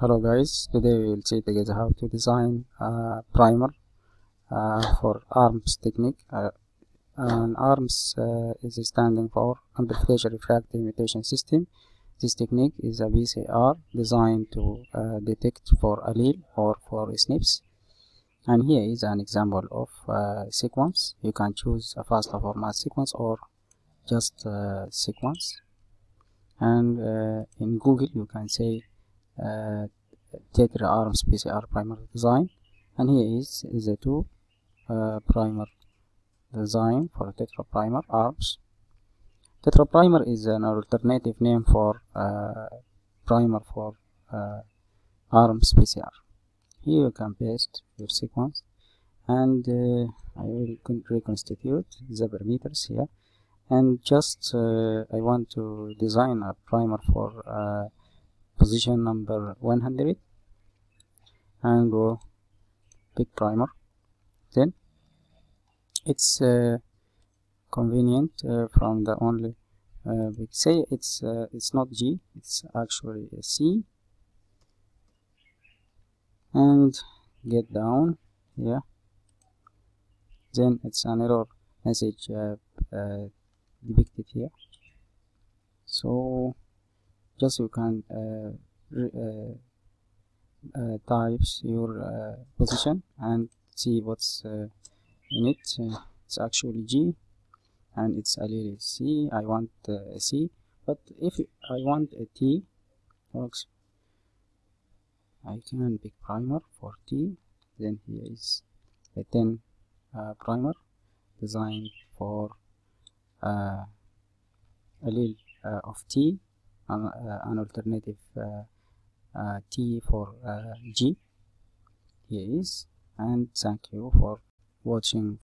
hello guys today we will see together how to design a primer uh, for arms technique uh, and arms uh, is standing for amplification refractive mutation system this technique is a VCR designed to uh, detect for allele or for snps and here is an example of uh, sequence you can choose a fasta format sequence or just uh, sequence and in google you can say uh, tetra Arms PCR primer design and here is the two uh, primer design for Tetra Primer Arms Tetra Primer is an alternative name for uh, primer for arms PCR. Here you can paste your sequence and uh, I will reconstitute the parameters here and just uh, I want to design a primer for uh, position number 100 and go pick primer then it's uh, convenient uh, from the only uh, we say it's uh, it's not G it's actually a C and get down Yeah. then it's an error message uh, uh, depicted here so just you can uh, uh, uh, types your position and see what's in it it's actually G and it's allele C I want uh, but if I want a T works I can pick primer for T then here is a 10 uh, primer designed for uh, allele uh, of T uh, an alternative uh, uh, T for G here is and thank you for watching